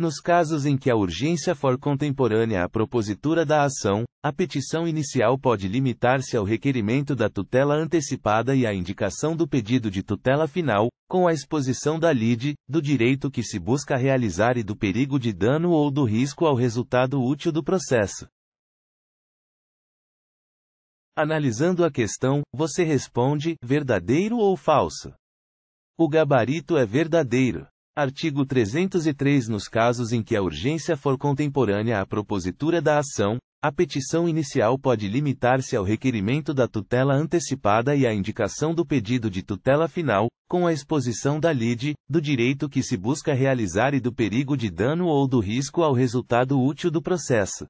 Nos casos em que a urgência for contemporânea à propositura da ação, a petição inicial pode limitar-se ao requerimento da tutela antecipada e à indicação do pedido de tutela final, com a exposição da lide, do direito que se busca realizar e do perigo de dano ou do risco ao resultado útil do processo. Analisando a questão, você responde: verdadeiro ou falso? O gabarito é verdadeiro. Artigo 303 Nos casos em que a urgência for contemporânea à propositura da ação, a petição inicial pode limitar-se ao requerimento da tutela antecipada e à indicação do pedido de tutela final, com a exposição da lide, do direito que se busca realizar e do perigo de dano ou do risco ao resultado útil do processo.